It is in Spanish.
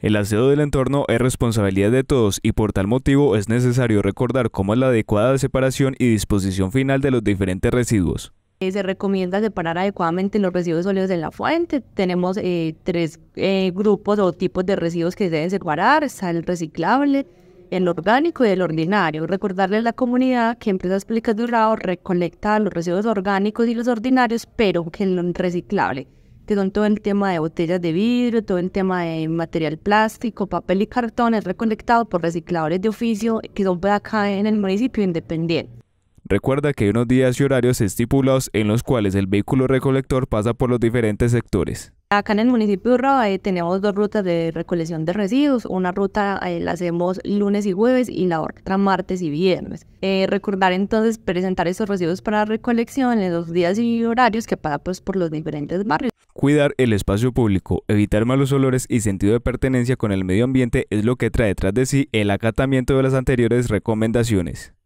El aseo del entorno es responsabilidad de todos y por tal motivo es necesario recordar cómo es la adecuada separación y disposición final de los diferentes residuos. Eh, se recomienda separar adecuadamente los residuos sólidos en la fuente. Tenemos eh, tres eh, grupos o tipos de residuos que deben separar. Está el reciclable, el orgánico y el ordinario. Recordarle a la comunidad que Empresas Públicas de Urrao recolecta los residuos orgánicos y los ordinarios, pero que el reciclable que son todo el tema de botellas de vidrio, todo el tema de material plástico, papel y cartón, es recolectado por recicladores de oficio que son pues acá en el municipio independiente. Recuerda que hay unos días y horarios estipulados en los cuales el vehículo recolector pasa por los diferentes sectores. Acá en el municipio de Urraba eh, tenemos dos rutas de recolección de residuos. Una ruta eh, la hacemos lunes y jueves y la otra martes y viernes. Eh, recordar entonces presentar esos residuos para recolección en los días y horarios que pasa pues, por los diferentes barrios. Cuidar el espacio público, evitar malos olores y sentido de pertenencia con el medio ambiente es lo que trae detrás de sí el acatamiento de las anteriores recomendaciones.